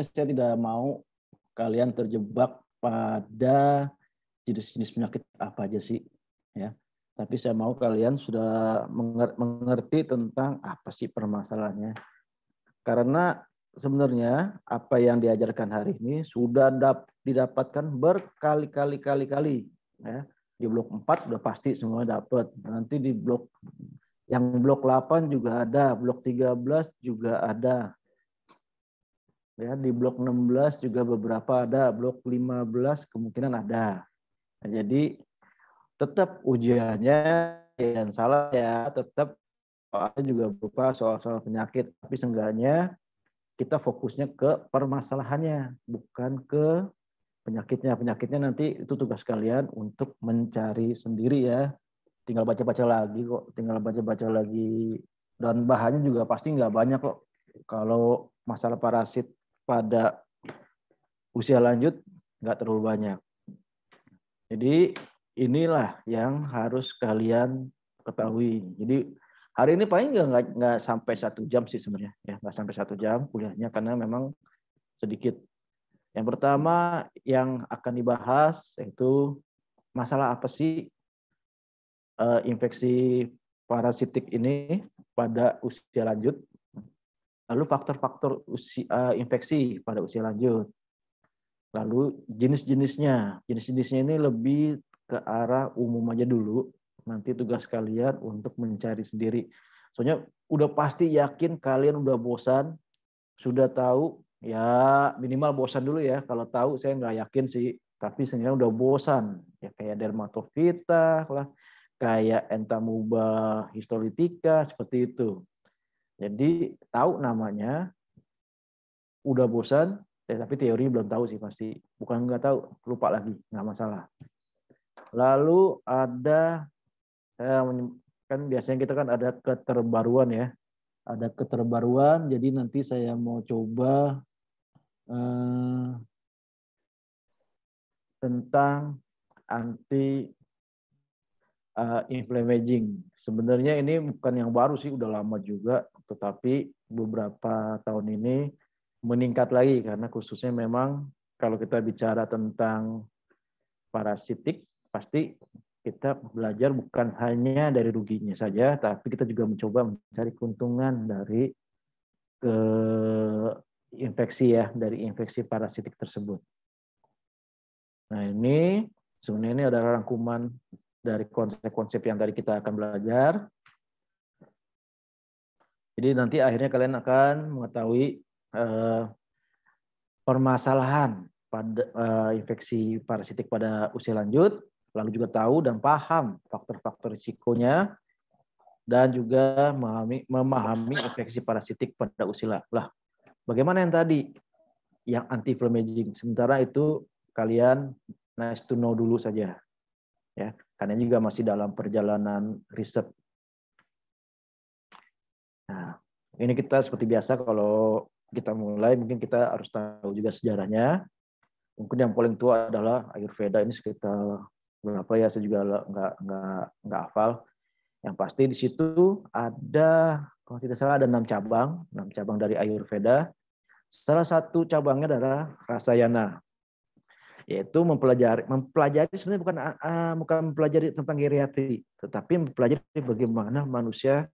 Tentunya saya tidak mau kalian terjebak pada jenis-jenis penyakit apa aja sih ya. Tapi saya mau kalian sudah mengerti tentang apa sih permasalahannya. Karena sebenarnya apa yang diajarkan hari ini sudah didapatkan berkali-kali kali-kali ya. Di blok 4 sudah pasti semua dapat. Nanti di blok yang blok 8 juga ada, blok 13 juga ada ya di blok 16 juga beberapa ada blok 15 kemungkinan ada nah, jadi tetap ujiannya yang salah ya tetap soalnya juga berupa soal-soal penyakit tapi seenggaknya kita fokusnya ke permasalahannya bukan ke penyakitnya penyakitnya nanti itu tugas kalian untuk mencari sendiri ya tinggal baca-baca lagi kok tinggal baca-baca lagi dan bahannya juga pasti nggak banyak kok kalau masalah parasit pada usia lanjut nggak terlalu banyak. Jadi inilah yang harus kalian ketahui. Jadi hari ini paling nggak nggak sampai satu jam sih sebenarnya, ya nggak sampai satu jam kuliahnya karena memang sedikit. Yang pertama yang akan dibahas yaitu masalah apa sih eh, infeksi parasitik ini pada usia lanjut lalu faktor-faktor usia, eh, infeksi pada usia lanjut, lalu jenis-jenisnya. Jenis-jenisnya ini lebih ke arah umum aja dulu, nanti tugas kalian untuk mencari sendiri. Soalnya udah pasti yakin kalian udah bosan, sudah tahu, ya minimal bosan dulu ya. Kalau tahu saya nggak yakin sih, tapi sebenarnya udah bosan. Ya kayak dermatofita lah, kayak entamuba histolitika, seperti itu. Jadi tahu namanya, udah bosan, eh, tapi teori belum tahu sih pasti. Bukan nggak tahu, lupa lagi, nggak masalah. Lalu ada, kan biasanya kita kan ada keterbaruan ya. Ada keterbaruan, jadi nanti saya mau coba eh, tentang anti uh, inflammaging. Sebenarnya ini bukan yang baru sih, udah lama juga. Tetapi beberapa tahun ini meningkat lagi karena khususnya memang kalau kita bicara tentang parasitik pasti kita belajar bukan hanya dari ruginya saja tapi kita juga mencoba mencari keuntungan dari ke infeksi ya dari infeksi parasitik tersebut. Nah ini sebenarnya ini adalah rangkuman dari konsep-konsep yang tadi kita akan belajar jadi nanti akhirnya kalian akan mengetahui eh, permasalahan pada eh, infeksi parasitik pada usia lanjut, lalu juga tahu dan paham faktor-faktor risikonya dan juga memahami, memahami infeksi parasitik pada usia. Lah, bagaimana yang tadi yang anti flamaging? Sementara itu kalian nice to know dulu saja. Ya, karena juga masih dalam perjalanan riset Ini kita seperti biasa kalau kita mulai mungkin kita harus tahu juga sejarahnya. Mungkin yang paling tua adalah Ayurveda ini sekitar berapa ya saya juga nggak nggak nggak hafal. Yang pasti di situ ada kalau tidak salah ada enam cabang, enam cabang dari Ayurveda. Salah satu cabangnya adalah Rasayana, yaitu mempelajari mempelajari sebenarnya bukan ah, ah, bukan mempelajari tentang geriatri, tetapi mempelajari bagaimana manusia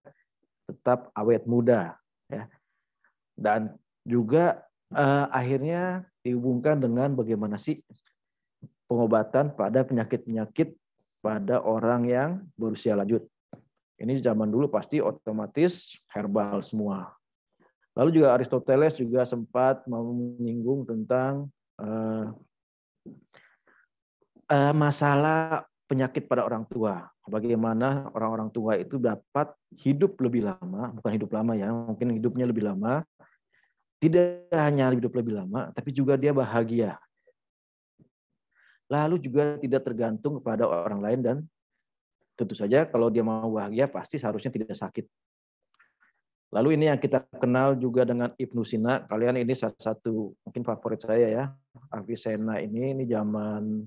tetap awet muda ya. Dan juga eh, akhirnya dihubungkan dengan bagaimana sih pengobatan pada penyakit-penyakit pada orang yang berusia lanjut. Ini zaman dulu pasti otomatis herbal semua. Lalu juga Aristoteles juga sempat mau menyinggung tentang uh, masalah penyakit pada orang tua. Bagaimana orang-orang tua itu dapat hidup lebih lama, bukan hidup lama ya, mungkin hidupnya lebih lama. Tidak hanya hidup lebih lama, tapi juga dia bahagia. Lalu juga tidak tergantung kepada orang lain dan tentu saja kalau dia mau bahagia pasti seharusnya tidak sakit. Lalu ini yang kita kenal juga dengan Ibnu Sina. Kalian ini salah satu mungkin favorit saya ya, Avicenna ini ini zaman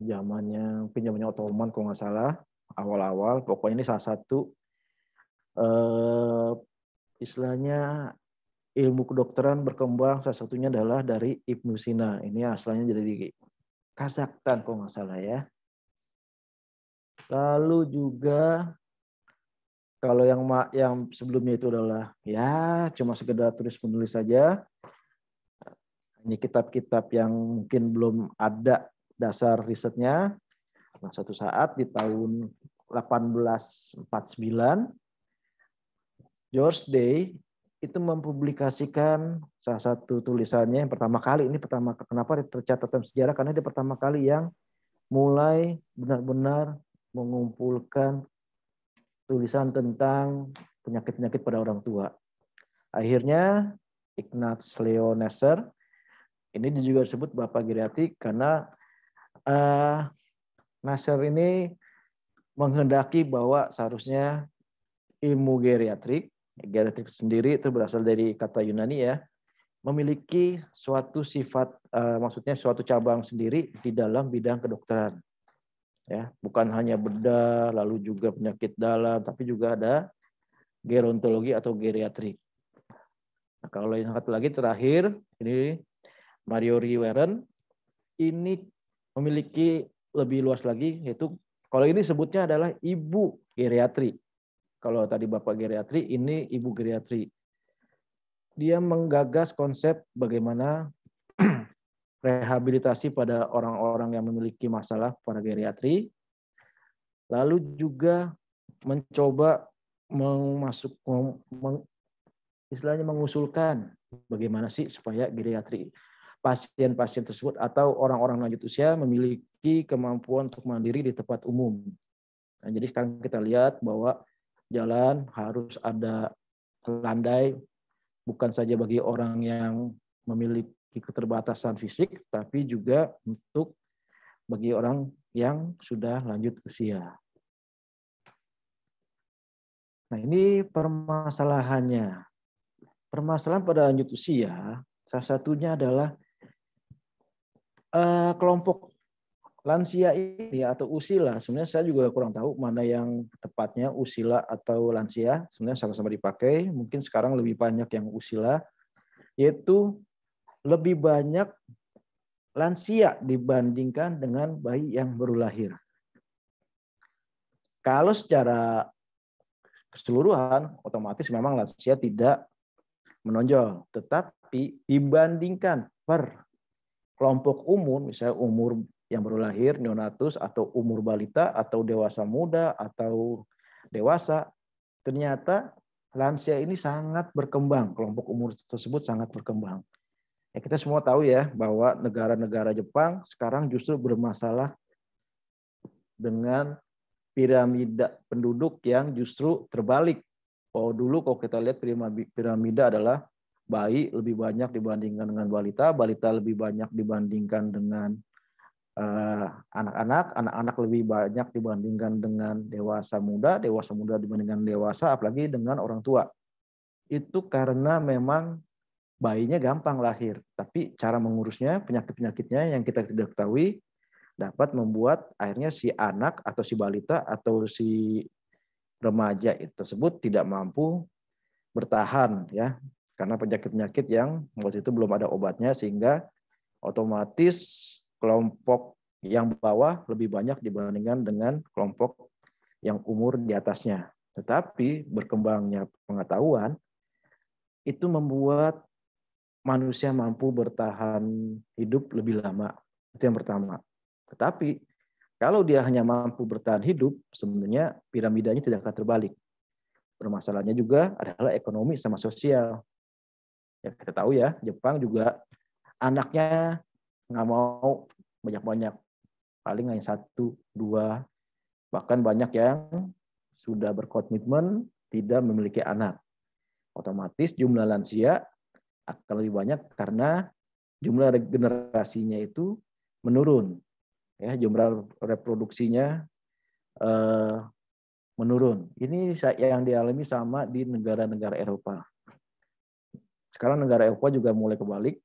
zamannya pinjamannya Ottoman kalau nggak salah awal-awal pokoknya ini salah satu uh, istilahnya ilmu kedokteran berkembang salah satunya adalah dari Ibnu Sina ini asalnya jadi Kazakhstan kalau nggak salah ya lalu juga kalau yang yang sebelumnya itu adalah ya cuma sekedar tulis menulis saja hanya kitab-kitab yang mungkin belum ada dasar risetnya. Nah, suatu saat di tahun 1849, George Day itu mempublikasikan salah satu tulisannya yang pertama kali ini pertama kenapa tercatat dalam sejarah karena dia pertama kali yang mulai benar-benar mengumpulkan tulisan tentang penyakit-penyakit pada orang tua. Akhirnya Ignaz Leo Nasser ini juga disebut bapak geriatrik karena uh, eh, Nasir ini menghendaki bahwa seharusnya ilmu geriatrik, geriatrik sendiri itu berasal dari kata Yunani ya, memiliki suatu sifat, uh, maksudnya suatu cabang sendiri di dalam bidang kedokteran. Ya, bukan hanya bedah, lalu juga penyakit dalam, tapi juga ada gerontologi atau geriatrik. Nah, kalau yang satu lagi terakhir, ini Mario Riweren, ini memiliki lebih luas lagi yaitu kalau ini sebutnya adalah ibu geriatri. Kalau tadi bapak geriatri, ini ibu geriatri. Dia menggagas konsep bagaimana rehabilitasi pada orang-orang yang memiliki masalah pada geriatri. Lalu juga mencoba memasuk meng, istilahnya mengusulkan bagaimana sih supaya geriatri pasien-pasien tersebut atau orang-orang lanjut usia memiliki kemampuan untuk mandiri di tempat umum. Nah, jadi sekarang kita lihat bahwa jalan harus ada landai bukan saja bagi orang yang memiliki keterbatasan fisik tapi juga untuk bagi orang yang sudah lanjut usia. Nah, ini permasalahannya. Permasalahan pada lanjut usia salah satunya adalah Eh, kelompok lansia ini atau usila sebenarnya saya juga kurang tahu mana yang tepatnya usila atau lansia sebenarnya sama-sama dipakai mungkin sekarang lebih banyak yang usila yaitu lebih banyak lansia dibandingkan dengan bayi yang baru lahir kalau secara keseluruhan otomatis memang lansia tidak menonjol tetapi dibandingkan per kelompok umum, misalnya umur yang baru lahir, neonatus, atau umur balita, atau dewasa muda, atau dewasa, ternyata lansia ini sangat berkembang. Kelompok umur tersebut sangat berkembang. Ya, kita semua tahu ya bahwa negara-negara Jepang sekarang justru bermasalah dengan piramida penduduk yang justru terbalik. Oh dulu kalau kita lihat piramida adalah bayi lebih banyak dibandingkan dengan balita, balita lebih banyak dibandingkan dengan eh, anak-anak, anak-anak lebih banyak dibandingkan dengan dewasa muda, dewasa muda dibandingkan dewasa, apalagi dengan orang tua. Itu karena memang bayinya gampang lahir, tapi cara mengurusnya, penyakit-penyakitnya yang kita tidak ketahui dapat membuat akhirnya si anak atau si balita atau si remaja tersebut tidak mampu bertahan ya karena penyakit-penyakit yang waktu itu belum ada obatnya sehingga otomatis kelompok yang bawah lebih banyak dibandingkan dengan kelompok yang umur di atasnya. Tetapi berkembangnya pengetahuan itu membuat manusia mampu bertahan hidup lebih lama. Itu yang pertama. Tetapi kalau dia hanya mampu bertahan hidup, sebenarnya piramidanya tidak akan terbalik. Permasalahannya juga adalah ekonomi sama sosial. Ya kita tahu ya, Jepang juga anaknya nggak mau banyak-banyak, paling hanya satu, dua, bahkan banyak yang sudah berkomitmen tidak memiliki anak. Otomatis jumlah lansia akan lebih banyak karena jumlah generasinya itu menurun. Ya, jumlah reproduksinya eh, menurun. Ini yang dialami sama di negara-negara Eropa. Sekarang negara Eropa juga mulai kebalik.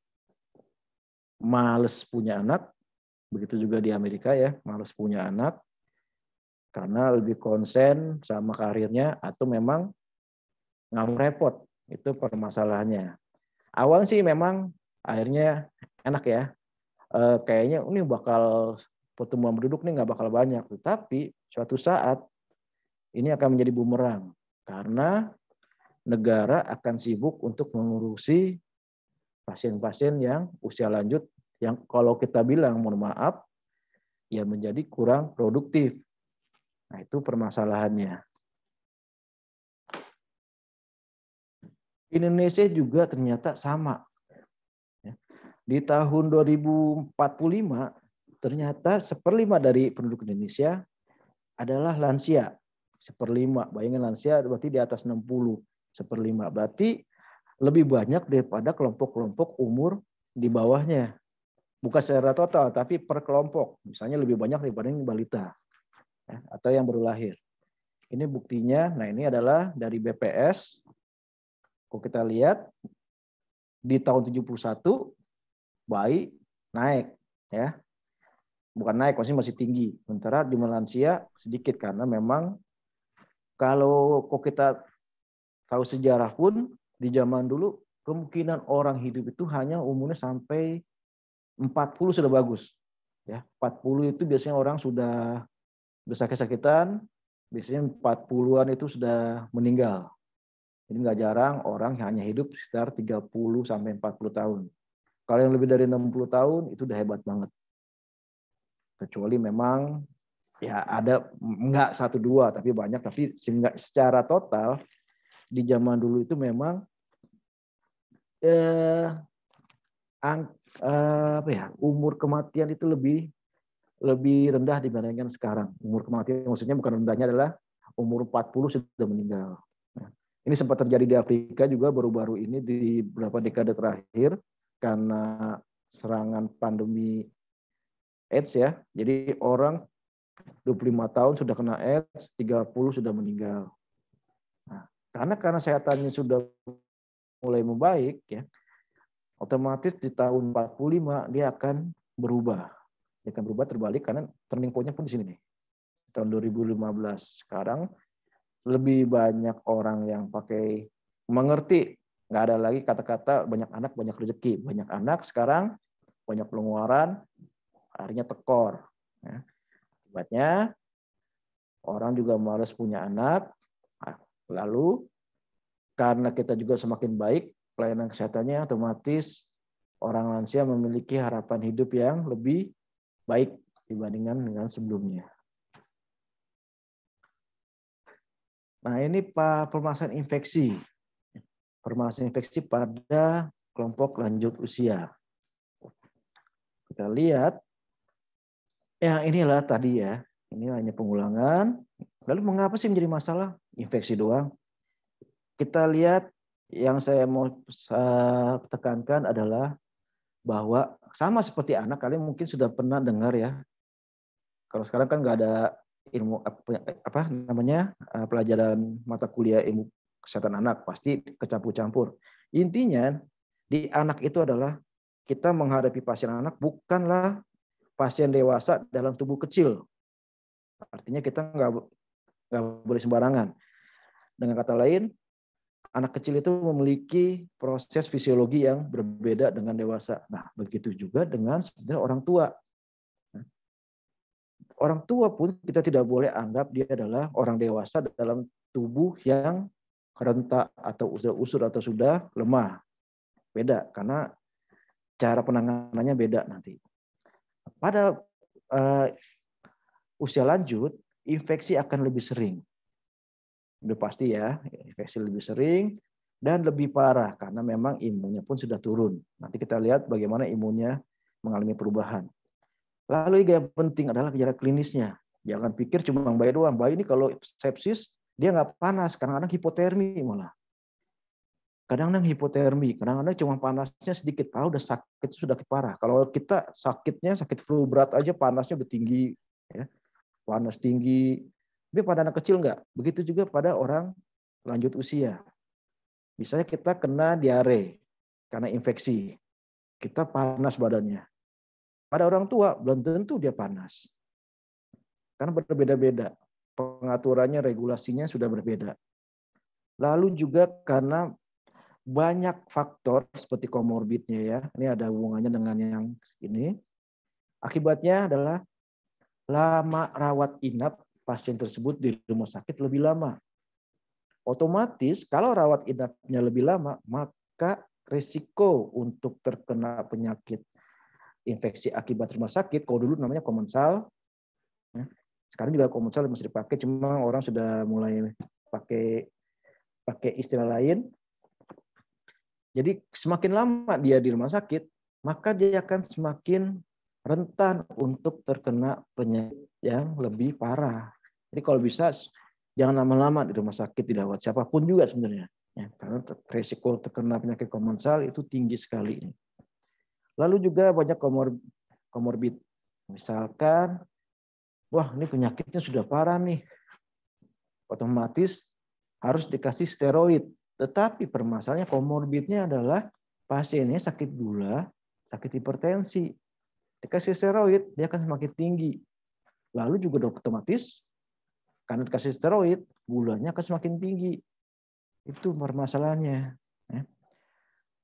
Males punya anak, begitu juga di Amerika ya, males punya anak karena lebih konsen sama karirnya atau memang nggak repot. Itu permasalahannya. Awal sih memang akhirnya enak ya. E, kayaknya ini bakal pertemuan penduduk nih nggak bakal banyak, tetapi suatu saat ini akan menjadi bumerang karena negara akan sibuk untuk mengurusi pasien-pasien yang usia lanjut yang kalau kita bilang mohon maaf ya menjadi kurang produktif. Nah, itu permasalahannya. Indonesia juga ternyata sama. Ya. Di tahun 2045 ternyata seperlima dari penduduk Indonesia adalah lansia. Seperlima, bayangin lansia berarti di atas 60 seperlima. Berarti lebih banyak daripada kelompok-kelompok umur di bawahnya. Bukan secara total, tapi per kelompok. Misalnya lebih banyak daripada yang balita ya, atau yang baru lahir. Ini buktinya, nah ini adalah dari BPS. Kalau kita lihat, di tahun 71, bayi naik. ya Bukan naik, maksudnya masih tinggi. Sementara di lansia sedikit, karena memang kalau kok kita tahu sejarah pun di zaman dulu kemungkinan orang hidup itu hanya umurnya sampai 40 sudah bagus. Ya, 40 itu biasanya orang sudah bersakit-sakitan, biasanya 40-an itu sudah meninggal. Jadi nggak jarang orang hanya hidup sekitar 30 sampai 40 tahun. Kalau yang lebih dari 60 tahun itu udah hebat banget. Kecuali memang ya ada nggak satu dua tapi banyak tapi sehingga secara total di zaman dulu itu memang eh, ang, eh, apa ya, umur kematian itu lebih lebih rendah dibandingkan sekarang. Umur kematian maksudnya bukan rendahnya adalah umur 40 sudah meninggal. Nah, ini sempat terjadi di Afrika juga baru-baru ini di beberapa dekade terakhir karena serangan pandemi AIDS ya. Jadi orang 25 tahun sudah kena AIDS, 30 sudah meninggal. Karena karena kesehatannya sudah mulai membaik ya, otomatis di tahun 45 dia akan berubah. Dia akan berubah terbalik karena turning point-nya pun di sini nih. Tahun 2015 sekarang lebih banyak orang yang pakai mengerti nggak ada lagi kata-kata banyak anak banyak rezeki banyak anak sekarang banyak pengeluaran akhirnya tekor ya. akibatnya orang juga males punya anak Lalu karena kita juga semakin baik pelayanan kesehatannya otomatis orang lansia memiliki harapan hidup yang lebih baik dibandingkan dengan sebelumnya. Nah, ini permasalahan infeksi. Permasalahan infeksi pada kelompok lanjut usia. Kita lihat. Ya, inilah tadi ya. Ini hanya pengulangan. Lalu mengapa sih menjadi masalah? infeksi doang. Kita lihat yang saya mau tekankan adalah bahwa sama seperti anak kalian mungkin sudah pernah dengar ya. Kalau sekarang kan nggak ada ilmu apa namanya eh, pelajaran mata kuliah ilmu kesehatan anak pasti kecampur-campur. Intinya di anak itu adalah kita menghadapi pasien anak bukanlah pasien dewasa dalam tubuh kecil. Artinya kita nggak nggak boleh sembarangan. Dengan kata lain, anak kecil itu memiliki proses fisiologi yang berbeda dengan dewasa. Nah, begitu juga dengan sebenarnya orang tua. Nah, orang tua pun kita tidak boleh anggap dia adalah orang dewasa dalam tubuh yang renta atau usur atau sudah lemah. Beda karena cara penanganannya beda nanti. Pada uh, usia lanjut, infeksi akan lebih sering Udah pasti ya, infeksi lebih sering dan lebih parah karena memang imunnya pun sudah turun. Nanti kita lihat bagaimana imunnya mengalami perubahan. Lalu yang penting adalah gejala klinisnya. Jangan pikir cuma bayi doang. Bayi ini kalau sepsis dia nggak panas, kadang-kadang hipotermi malah. Kadang-kadang hipotermi, kadang-kadang cuma panasnya sedikit. Kalau udah sakit sudah parah. Kalau kita sakitnya sakit flu berat aja panasnya udah tinggi, ya. panas tinggi, tapi pada anak kecil enggak. Begitu juga pada orang lanjut usia. Misalnya kita kena diare karena infeksi. Kita panas badannya. Pada orang tua belum tentu dia panas. Karena berbeda-beda. Pengaturannya, regulasinya sudah berbeda. Lalu juga karena banyak faktor seperti komorbidnya ya. Ini ada hubungannya dengan yang ini. Akibatnya adalah lama rawat inap pasien tersebut di rumah sakit lebih lama. Otomatis kalau rawat inapnya lebih lama, maka risiko untuk terkena penyakit infeksi akibat rumah sakit, kalau dulu namanya komensal, ya. sekarang juga komensal masih dipakai, cuma orang sudah mulai pakai pakai istilah lain. Jadi semakin lama dia di rumah sakit, maka dia akan semakin rentan untuk terkena penyakit yang lebih parah. Jadi kalau bisa jangan lama-lama di rumah sakit dirawat siapapun juga sebenarnya. Ya, karena resiko terkena penyakit komensal itu tinggi sekali. Lalu juga banyak komor komorbid. Misalkan, wah ini penyakitnya sudah parah nih. Otomatis harus dikasih steroid. Tetapi permasalahannya komorbidnya adalah pasiennya sakit gula, sakit hipertensi. Dikasih steroid, dia akan semakin tinggi. Lalu juga otomatis karena dikasih steroid, gulanya akan semakin tinggi. Itu permasalahannya. Ya.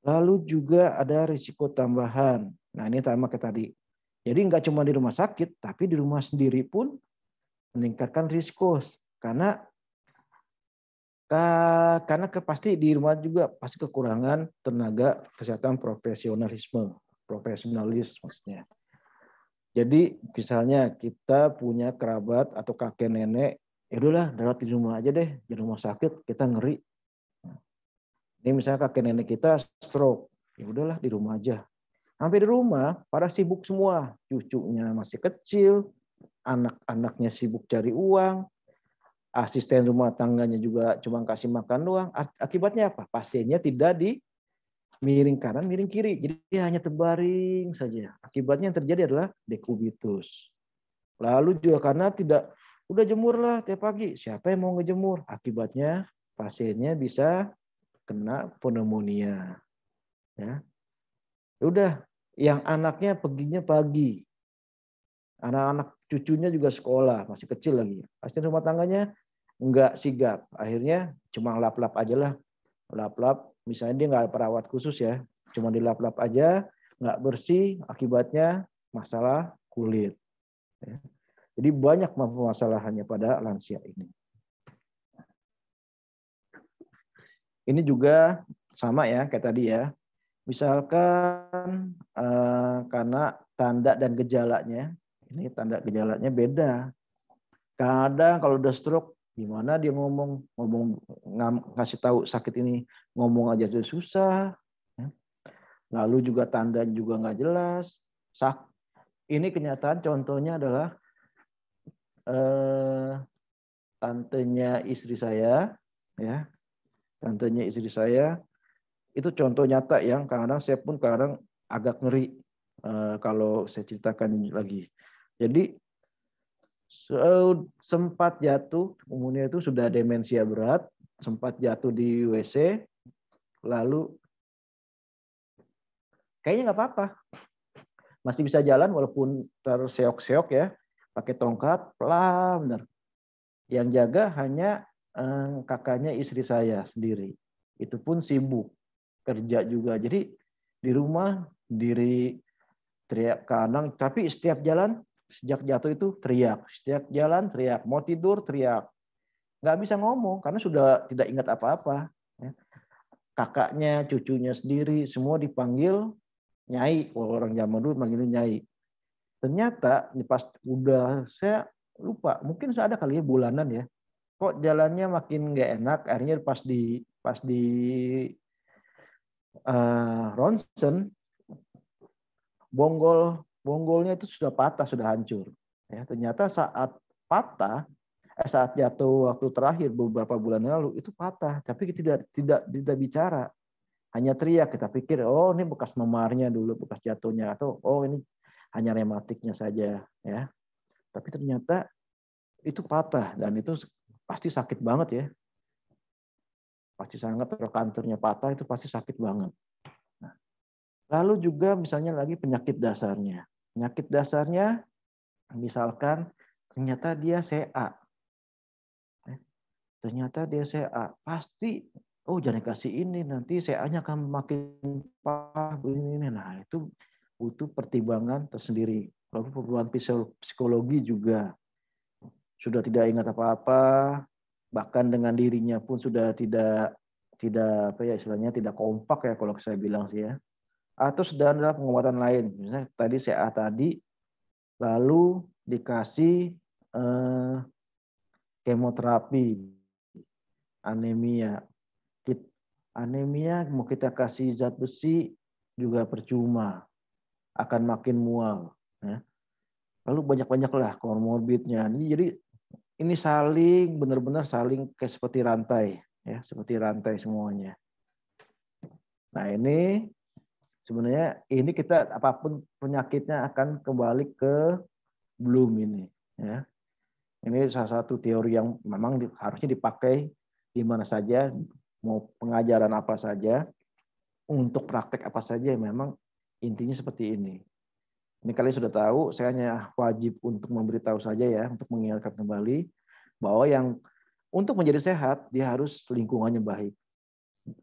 Lalu juga ada risiko tambahan. Nah ini sama kayak tadi. Jadi nggak cuma di rumah sakit, tapi di rumah sendiri pun meningkatkan risiko. Karena karena pasti di rumah juga pasti kekurangan tenaga kesehatan profesionalisme, profesionalis maksudnya. Jadi misalnya kita punya kerabat atau kakek nenek ya udahlah darat di rumah aja deh di rumah sakit kita ngeri ini misalnya kakek nenek kita stroke ya udahlah di rumah aja sampai di rumah para sibuk semua cucunya masih kecil anak-anaknya sibuk cari uang asisten rumah tangganya juga cuma kasih makan doang akibatnya apa pasiennya tidak di miring kanan miring kiri jadi hanya terbaring saja akibatnya yang terjadi adalah dekubitus lalu juga karena tidak Udah jemur lah tiap pagi. Siapa yang mau ngejemur? Akibatnya pasiennya bisa kena pneumonia. Ya. ya udah, yang anaknya perginya pagi. Anak-anak cucunya juga sekolah, masih kecil lagi. Pasti rumah tangganya nggak sigap. Akhirnya cuma lap-lap aja lah. Lap-lap, misalnya dia nggak perawat khusus ya. Cuma dilap-lap aja, nggak bersih, akibatnya masalah kulit. Ya. Jadi banyak masalahnya pada lansia ini. Ini juga sama ya kayak tadi ya. Misalkan eh, karena tanda dan gejalanya, ini tanda gejalanya beda. Kadang kalau udah stroke, gimana dia ngomong, ngomong ngasih tahu sakit ini, ngomong aja sudah susah. Ya. Lalu juga tanda juga nggak jelas. Sak. Ini kenyataan contohnya adalah eh, tantenya istri saya, ya, tantenya istri saya itu contoh nyata yang kadang saya pun kadang agak ngeri eh, kalau saya ceritakan lagi. Jadi sempat jatuh, umurnya itu sudah demensia berat, sempat jatuh di WC, lalu kayaknya nggak apa-apa, masih bisa jalan walaupun terseok-seok ya, pakai tongkat, pelan benar. Yang jaga hanya eh, kakaknya istri saya sendiri. Itu pun sibuk kerja juga. Jadi di rumah diri teriak kanan, tapi setiap jalan sejak jatuh itu teriak, setiap jalan teriak, mau tidur teriak, nggak bisa ngomong karena sudah tidak ingat apa-apa. Ya. Kakaknya, cucunya sendiri, semua dipanggil nyai. orang zaman dulu manggilnya nyai. Ternyata ini pas udah saya lupa, mungkin saya ada kali ya bulanan ya. Kok jalannya makin nggak enak, akhirnya pas di pas di uh, ronsen bonggol bonggolnya itu sudah patah, sudah hancur. Ya, ternyata saat patah eh, saat jatuh waktu terakhir beberapa bulan lalu itu patah, tapi tidak tidak tidak bicara hanya teriak kita pikir oh ini bekas memarnya dulu bekas jatuhnya atau oh ini hanya rematiknya saja ya. Tapi ternyata itu patah dan itu pasti sakit banget ya. Pasti sangat kalau kantornya patah itu pasti sakit banget. Nah, lalu juga misalnya lagi penyakit dasarnya. Penyakit dasarnya misalkan ternyata dia CA. Eh, ternyata dia CA. Pasti oh jangan kasih ini nanti CA-nya akan makin parah ini. Nah, itu butuh pertimbangan tersendiri. Lalu perubahan psikologi juga sudah tidak ingat apa-apa, bahkan dengan dirinya pun sudah tidak tidak apa ya istilahnya tidak kompak ya kalau saya bilang sih ya. Atau sedang ada pengobatan lain. Misalnya tadi CA tadi lalu dikasih eh, kemoterapi anemia. Anemia mau kita kasih zat besi juga percuma akan makin mual. Ya. Lalu banyak-banyaklah komorbidnya. Ini jadi ini saling benar-benar saling kayak seperti rantai, ya seperti rantai semuanya. Nah ini sebenarnya ini kita apapun penyakitnya akan kembali ke belum ini, ya. Ini salah satu teori yang memang harusnya dipakai di mana saja, mau pengajaran apa saja, untuk praktek apa saja memang Intinya seperti ini. Ini kalian sudah tahu, saya hanya wajib untuk memberitahu saja ya, untuk mengingatkan kembali bahwa yang untuk menjadi sehat dia harus lingkungannya baik.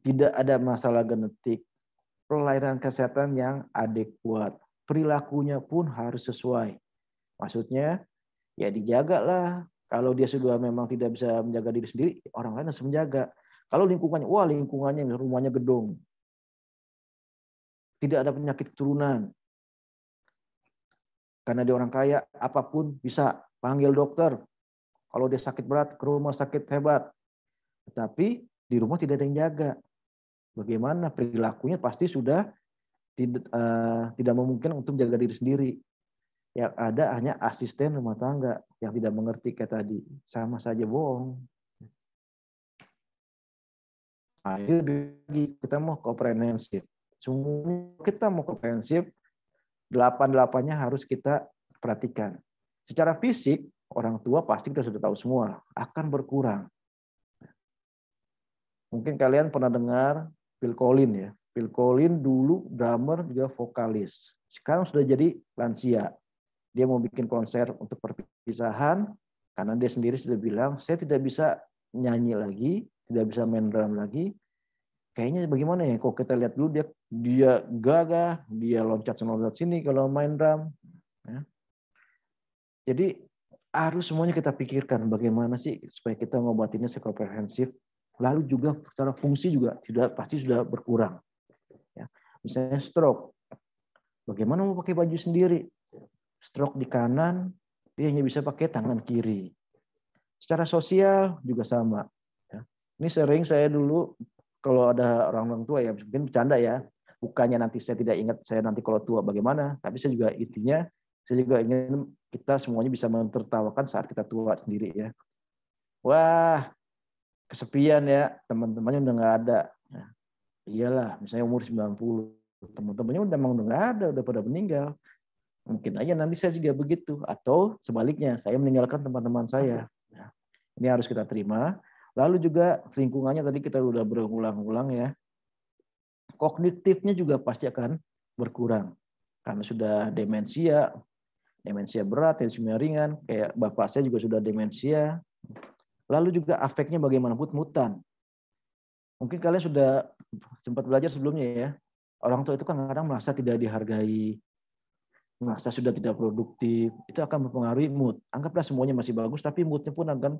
Tidak ada masalah genetik, pelayanan kesehatan yang adekuat, perilakunya pun harus sesuai. Maksudnya ya dijaga lah Kalau dia sudah memang tidak bisa menjaga diri sendiri, orang lain harus menjaga. Kalau lingkungannya, wah lingkungannya rumahnya gedung, tidak ada penyakit turunan. Karena dia orang kaya, apapun bisa panggil dokter. Kalau dia sakit berat, ke rumah sakit hebat. Tetapi di rumah tidak ada yang jaga. Bagaimana perilakunya pasti sudah tidak, uh, eh, tidak memungkinkan untuk menjaga diri sendiri. Yang ada hanya asisten rumah tangga yang tidak mengerti kayak tadi. Sama saja bohong. Ayo lagi kita mau komprehensif. Semua kita mau komprehensif, delapan-delapannya harus kita perhatikan. Secara fisik, orang tua pasti kita sudah tahu semua, akan berkurang. Mungkin kalian pernah dengar Phil Collins ya. Phil Collins dulu drummer juga vokalis. Sekarang sudah jadi lansia. Dia mau bikin konser untuk perpisahan karena dia sendiri sudah bilang saya tidak bisa nyanyi lagi, tidak bisa main drum lagi. Kayaknya bagaimana ya? Kalau kita lihat dulu dia dia gagah, dia loncat sana loncat sini kalau main drum. Ya. Jadi harus semuanya kita pikirkan bagaimana sih supaya kita ngobatinnya secara komprehensif. Lalu juga secara fungsi juga sudah pasti sudah berkurang. Ya. Misalnya stroke, bagaimana mau pakai baju sendiri? Stroke di kanan, dia hanya bisa pakai tangan kiri. Secara sosial juga sama. Ya. Ini sering saya dulu kalau ada orang-orang tua ya mungkin bercanda ya bukannya nanti saya tidak ingat saya nanti kalau tua bagaimana, tapi saya juga intinya saya juga ingin kita semuanya bisa mentertawakan saat kita tua sendiri ya. Wah, kesepian ya, teman-temannya udah nggak ada. Nah, iyalah, misalnya umur 90, teman-temannya udah emang udah nggak ada, udah pada meninggal. Mungkin aja nanti saya juga begitu. Atau sebaliknya, saya meninggalkan teman-teman saya. Nah, ini harus kita terima. Lalu juga lingkungannya tadi kita udah berulang-ulang ya kognitifnya juga pasti akan berkurang karena sudah demensia, demensia berat, demensia ringan, kayak bapak saya juga sudah demensia. Lalu juga afeknya bagaimana mut-mutan. Mungkin kalian sudah sempat belajar sebelumnya ya. Orang tua itu kan kadang, kadang merasa tidak dihargai, merasa sudah tidak produktif, itu akan mempengaruhi mood. Anggaplah semuanya masih bagus, tapi moodnya pun akan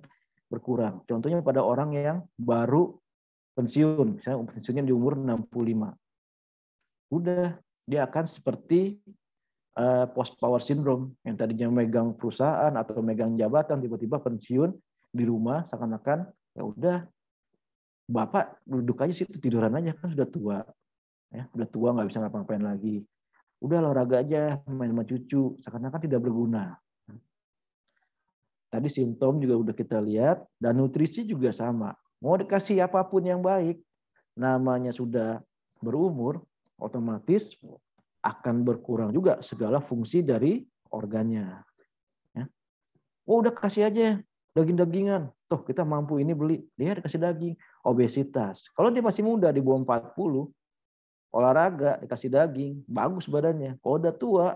berkurang. Contohnya pada orang yang baru pensiun, misalnya pensiunnya di umur 65. Udah, dia akan seperti uh, post power syndrome yang tadinya megang perusahaan atau megang jabatan tiba-tiba pensiun di rumah seakan-akan ya udah bapak duduk aja situ tiduran aja kan sudah tua ya udah tua nggak bisa ngapa-ngapain lagi udah olahraga aja main sama cucu seakan-akan tidak berguna tadi simptom juga udah kita lihat dan nutrisi juga sama Mau dikasih apapun yang baik, namanya sudah berumur, otomatis akan berkurang juga segala fungsi dari organnya. Ya. Oh udah kasih aja daging-dagingan. Tuh kita mampu ini beli. Dia dikasih daging. Obesitas. Kalau dia masih muda di bawah 40, olahraga dikasih daging, bagus badannya. Kalau udah tua,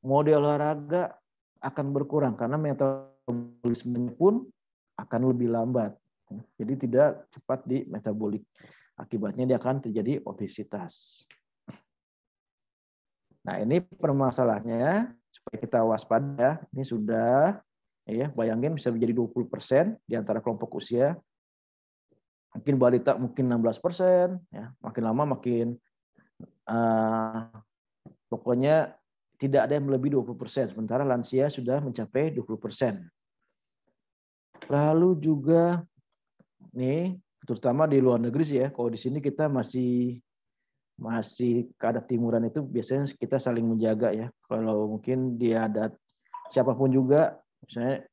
model olahraga akan berkurang karena metabolisme pun akan lebih lambat. Jadi tidak cepat di metabolik. Akibatnya dia akan terjadi obesitas. Nah, ini permasalahannya supaya kita waspada. Ini sudah ya, bayangin bisa menjadi 20% persen di antara kelompok usia. Mungkin balita mungkin 16%, ya. Makin lama makin uh, pokoknya tidak ada yang melebihi 20%, persen, sementara lansia sudah mencapai 20%. persen. Lalu juga nih, terutama di luar negeri sih ya. Kalau di sini kita masih masih ke timuran itu biasanya kita saling menjaga ya. Kalau mungkin di adat siapapun juga, misalnya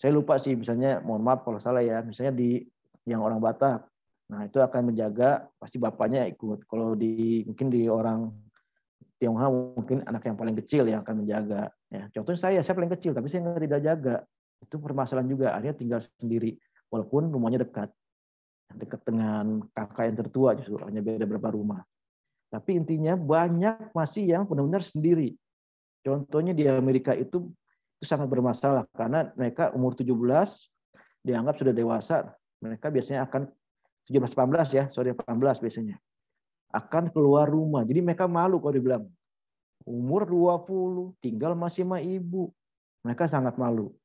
saya lupa sih, misalnya mohon maaf kalau salah ya, misalnya di yang orang Batak, nah itu akan menjaga pasti bapaknya ikut. Kalau di mungkin di orang Tionghoa mungkin anak yang paling kecil yang akan menjaga. Ya, contohnya saya, saya paling kecil, tapi saya tidak jaga. Itu permasalahan juga, akhirnya tinggal sendiri, walaupun rumahnya dekat dekat dengan kakak yang tertua justru hanya beda berapa rumah. Tapi intinya banyak masih yang benar-benar sendiri. Contohnya di Amerika itu itu sangat bermasalah karena mereka umur 17 dianggap sudah dewasa. Mereka biasanya akan 17 18 ya, sorry 18 biasanya. Akan keluar rumah. Jadi mereka malu kalau dibilang umur 20 tinggal masih sama ibu. Mereka sangat malu.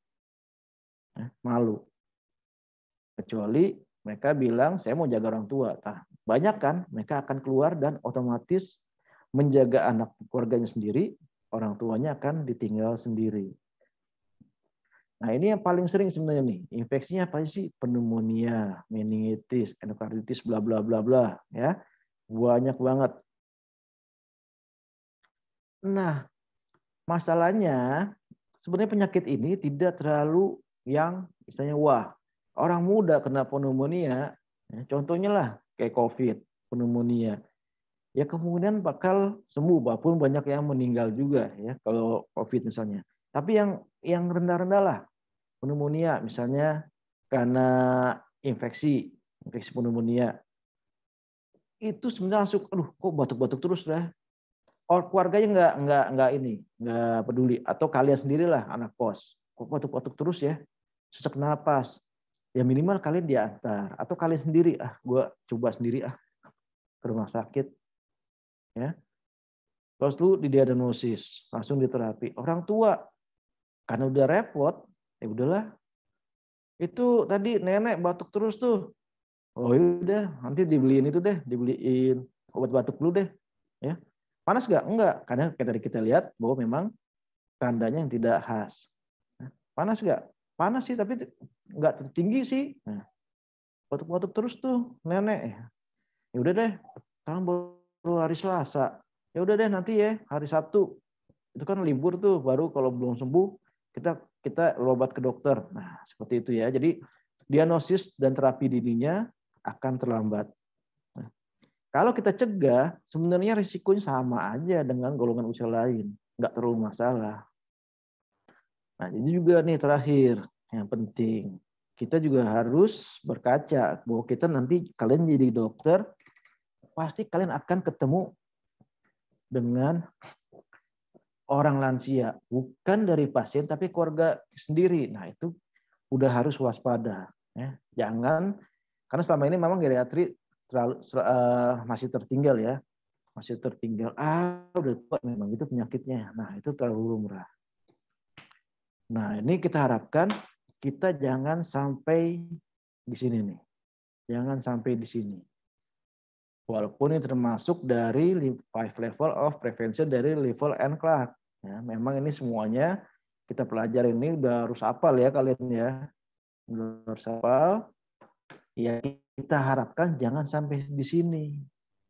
Ya, malu. Kecuali mereka bilang, saya mau jaga orang tua. Nah, banyak kan, mereka akan keluar dan otomatis menjaga anak keluarganya sendiri, orang tuanya akan ditinggal sendiri. Nah ini yang paling sering sebenarnya nih, infeksinya apa sih? Pneumonia, meningitis, endokarditis, bla bla bla bla, ya banyak banget. Nah masalahnya sebenarnya penyakit ini tidak terlalu yang istilahnya wah orang muda kena pneumonia, ya, contohnya lah kayak COVID, pneumonia, ya kemungkinan bakal sembuh, walaupun banyak yang meninggal juga ya kalau COVID misalnya. Tapi yang yang rendah-rendah lah, pneumonia misalnya karena infeksi, infeksi pneumonia, itu sebenarnya masuk, aduh kok batuk-batuk terus lah. Or keluarganya nggak nggak nggak ini nggak peduli atau kalian sendirilah anak kos kok batuk-batuk terus ya sesak napas ya minimal kalian diantar atau kalian sendiri ah gue coba sendiri ah ke rumah sakit ya terus lu didiagnosis langsung diterapi orang tua karena udah repot ya udahlah itu tadi nenek batuk terus tuh oh iya udah nanti dibeliin itu deh dibeliin obat batuk dulu deh ya panas nggak enggak karena tadi kita lihat bahwa memang tandanya yang tidak khas panas nggak panas sih tapi nggak tinggi sih hmm. batuk-batuk terus tuh nenek eh, ya udah deh sekarang baru hari Selasa ya udah deh nanti ya hari Sabtu itu kan libur tuh baru kalau belum sembuh kita kita berobat ke dokter nah seperti itu ya jadi diagnosis dan terapi dininya akan terlambat nah, kalau kita cegah sebenarnya risikonya sama aja dengan golongan usia lain nggak terlalu masalah nah ini juga nih terakhir yang penting. Kita juga harus berkaca bahwa kita nanti kalian jadi dokter, pasti kalian akan ketemu dengan orang lansia, bukan dari pasien tapi keluarga sendiri. Nah, itu udah harus waspada ya. Jangan karena selama ini memang geriatri terlalu uh, masih tertinggal ya. Masih tertinggal. Ah, udah tua memang itu penyakitnya. Nah, itu terlalu murah Nah, ini kita harapkan kita jangan sampai di sini nih. Jangan sampai di sini. Walaupun ini termasuk dari five level of prevention dari level N Clark. Ya, memang ini semuanya kita pelajari ini udah harus apal ya kalian ya. Udah harus apal. Ya kita harapkan jangan sampai di sini.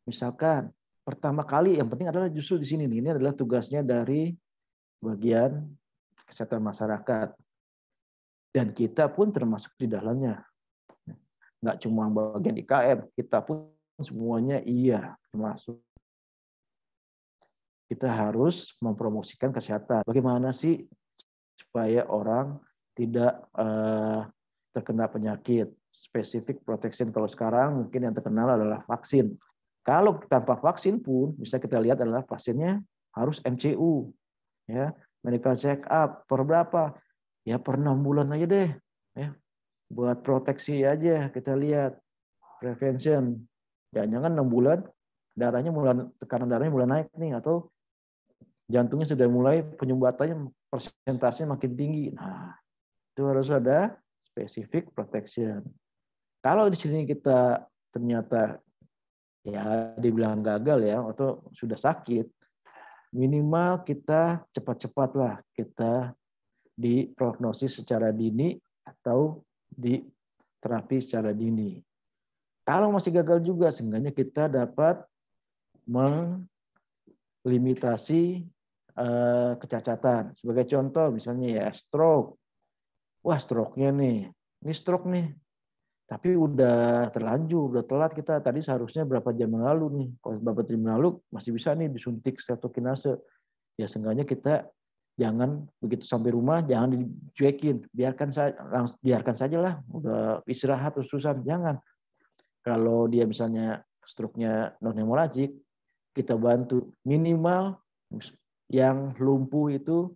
Misalkan pertama kali yang penting adalah justru di sini nih. Ini adalah tugasnya dari bagian kesehatan masyarakat dan kita pun termasuk di dalamnya. Nggak cuma bagian IKM, kita pun semuanya iya termasuk. Kita harus mempromosikan kesehatan. Bagaimana sih supaya orang tidak uh, terkena penyakit? Spesifik protection kalau sekarang mungkin yang terkenal adalah vaksin. Kalau tanpa vaksin pun bisa kita lihat adalah pasiennya harus MCU, ya medical check up per berapa ya per enam bulan aja deh ya buat proteksi aja kita lihat prevention jangan-jangan enam bulan darahnya mulai tekanan darahnya mulai naik nih atau jantungnya sudah mulai penyumbatannya persentasenya makin tinggi nah itu harus ada specific protection kalau di sini kita ternyata ya dibilang gagal ya atau sudah sakit minimal kita cepat-cepatlah kita di prognosis secara dini atau di terapi secara dini. Kalau masih gagal juga, seenggaknya kita dapat melimitasi eh, kecacatan. Sebagai contoh, misalnya ya stroke. Wah, stroke-nya nih. Ini stroke nih. Tapi udah terlanjur, udah telat kita. Tadi seharusnya berapa jam yang lalu nih. Kalau berapa jam lalu, masih bisa nih disuntik satu kinase. Ya, seenggaknya kita jangan begitu sampai rumah jangan dicuekin biarkan saja biarkan sajalah udah istirahat terus terusan jangan kalau dia misalnya struknya non hemoragik kita bantu minimal yang lumpuh itu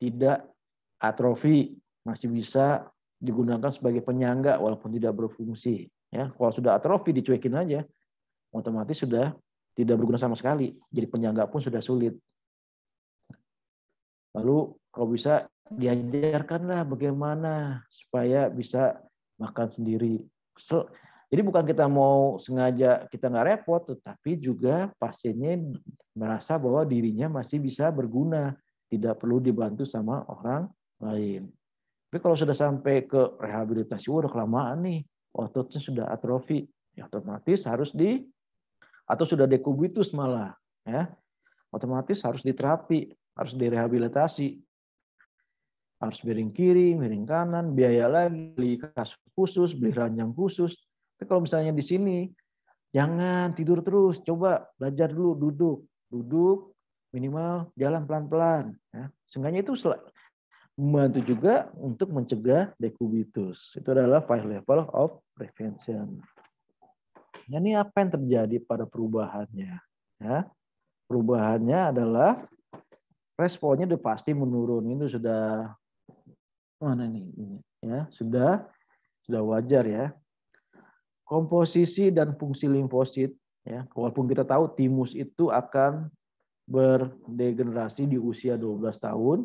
tidak atrofi masih bisa digunakan sebagai penyangga walaupun tidak berfungsi ya kalau sudah atrofi dicuekin aja otomatis sudah tidak berguna sama sekali jadi penyangga pun sudah sulit Lalu kalau bisa diajarkanlah bagaimana supaya bisa makan sendiri. Jadi bukan kita mau sengaja kita nggak repot, tetapi juga pasiennya merasa bahwa dirinya masih bisa berguna, tidak perlu dibantu sama orang lain. Tapi kalau sudah sampai ke rehabilitasi, udah kelamaan nih, ototnya sudah atrofi, ya otomatis harus di atau sudah dekubitus malah, ya otomatis harus diterapi harus direhabilitasi harus miring kiri, miring kanan, biaya lagi, beli kasus khusus, beli ranjang khusus. Tapi kalau misalnya di sini, jangan tidur terus, coba belajar dulu duduk, duduk minimal jalan pelan-pelan. Ya. Seenggaknya itu membantu juga untuk mencegah dekubitus. Itu adalah five level of prevention. Nah, ini apa yang terjadi pada perubahannya? Ya. Perubahannya adalah responnya udah pasti menurun itu sudah mana nih ya sudah sudah wajar ya komposisi dan fungsi limfosit ya walaupun kita tahu timus itu akan berdegenerasi di usia 12 tahun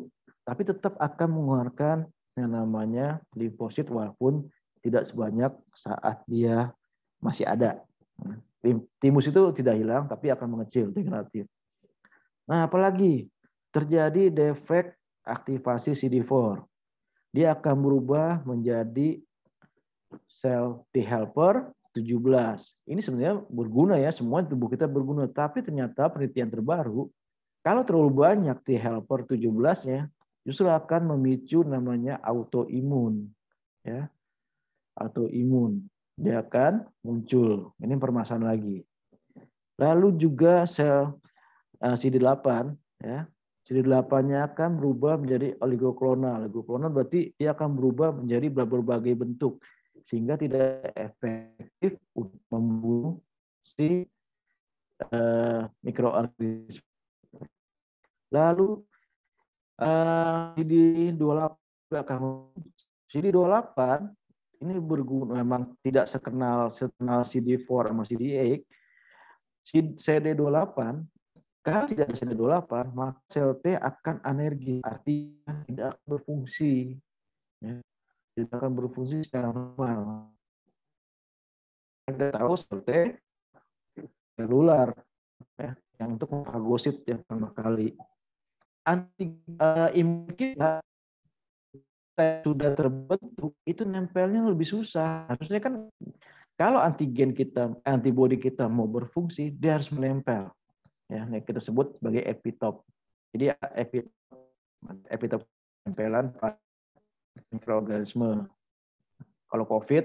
tapi tetap akan mengeluarkan yang namanya limfosit walaupun tidak sebanyak saat dia masih ada timus itu tidak hilang tapi akan mengecil degeneratif nah apalagi terjadi defek aktivasi CD4. Dia akan berubah menjadi sel T helper 17. Ini sebenarnya berguna ya, semua tubuh kita berguna. Tapi ternyata penelitian terbaru, kalau terlalu banyak T helper 17-nya, justru akan memicu namanya autoimun. Ya, autoimun. Dia akan muncul. Ini permasalahan lagi. Lalu juga sel eh, CD8 ya jadi delapannya akan berubah menjadi oligoklonal. Oligoklonal berarti dia akan berubah menjadi berbagai bentuk sehingga tidak efektif untuk membunuh si uh, eh, mikroorganisme. Lalu CD28 eh, akan CD28 ini berguna memang tidak sekenal sekenal CD4 sama CD8. CD28 kalau tidak bisa 28 maka sel T akan anergi, artinya tidak akan berfungsi. Ya. Tidak akan berfungsi secara normal. Kita tahu sel T selular ya, yang untuk fagosit yang pertama kali. Anti uh, imun kita sudah terbentuk itu nempelnya lebih susah. Harusnya kan kalau antigen kita, antibodi kita mau berfungsi, dia harus menempel ya yang kita sebut sebagai epitop. Jadi ya, epitop epitop tempelan mikroorganisme. Kalau COVID,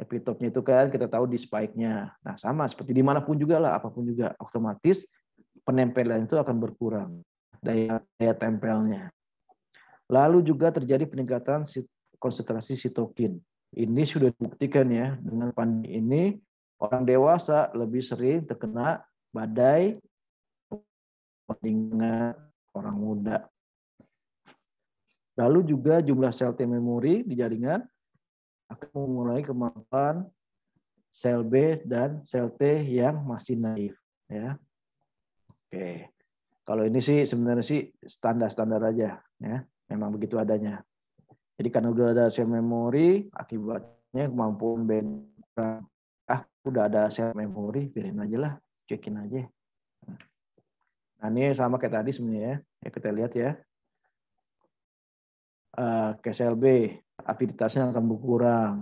epitopnya itu kan kita tahu di spike-nya. Nah sama seperti dimanapun juga lah, apapun juga, otomatis penempelan itu akan berkurang daya daya tempelnya. Lalu juga terjadi peningkatan konsentrasi sitokin. Ini sudah dibuktikan ya dengan pandemi ini orang dewasa lebih sering terkena badai, dengan orang muda. Lalu juga jumlah sel T memori di jaringan akan memulai kemampuan sel B dan sel T yang masih naif. Ya. Oke. Kalau ini sih sebenarnya sih standar-standar aja. ya Memang begitu adanya. Jadi karena udah ada sel memori, akibatnya kemampuan B ah udah ada sel memori, biarin aja lah cuekin aja. Nah ini sama kayak tadi sebenarnya ya. ya kita lihat ya. KSLB eh, aktivitasnya akan berkurang.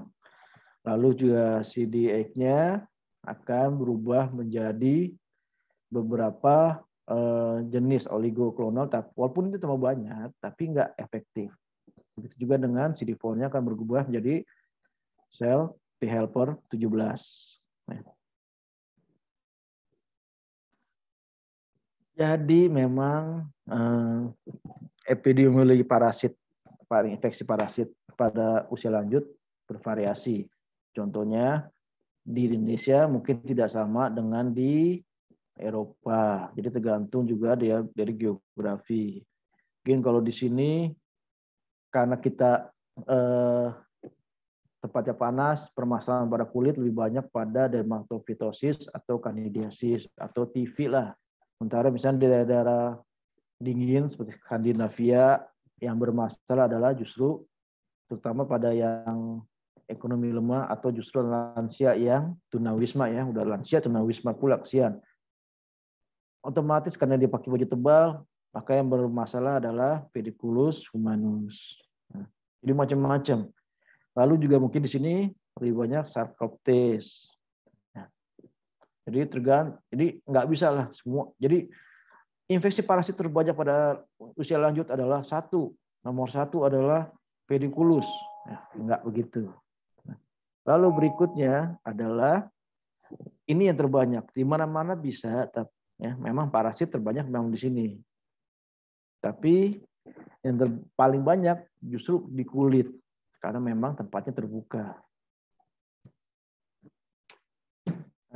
Lalu juga cdx nya akan berubah menjadi beberapa eh, jenis oligoklonal, walaupun itu terlalu banyak, tapi nggak efektif. Begitu juga dengan CD4-nya akan berubah menjadi sel T helper 17. Nah, Jadi memang eh, epidemiologi parasit, infeksi parasit pada usia lanjut bervariasi. Contohnya di Indonesia mungkin tidak sama dengan di Eropa. Jadi tergantung juga dia dari geografi. Mungkin kalau di sini karena kita eh, tempatnya panas, permasalahan pada kulit lebih banyak pada dermatofitosis atau kandidiasis atau TV lah Sementara misalnya di daerah-daerah dingin seperti Skandinavia yang bermasalah adalah justru terutama pada yang ekonomi lemah atau justru lansia yang tunawisma ya udah lansia tunawisma pula kesian otomatis karena dia pakai baju tebal maka yang bermasalah adalah pediculus humanus nah, jadi macam-macam lalu juga mungkin di sini lebih banyak sarcoptes jadi tergant, jadi nggak bisa lah semua. Jadi infeksi parasit terbanyak pada usia lanjut adalah satu, nomor satu adalah pedikulus, nah, nggak begitu. Nah, lalu berikutnya adalah ini yang terbanyak di mana-mana bisa, tapi ya memang parasit terbanyak memang di sini. Tapi yang paling banyak justru di kulit karena memang tempatnya terbuka.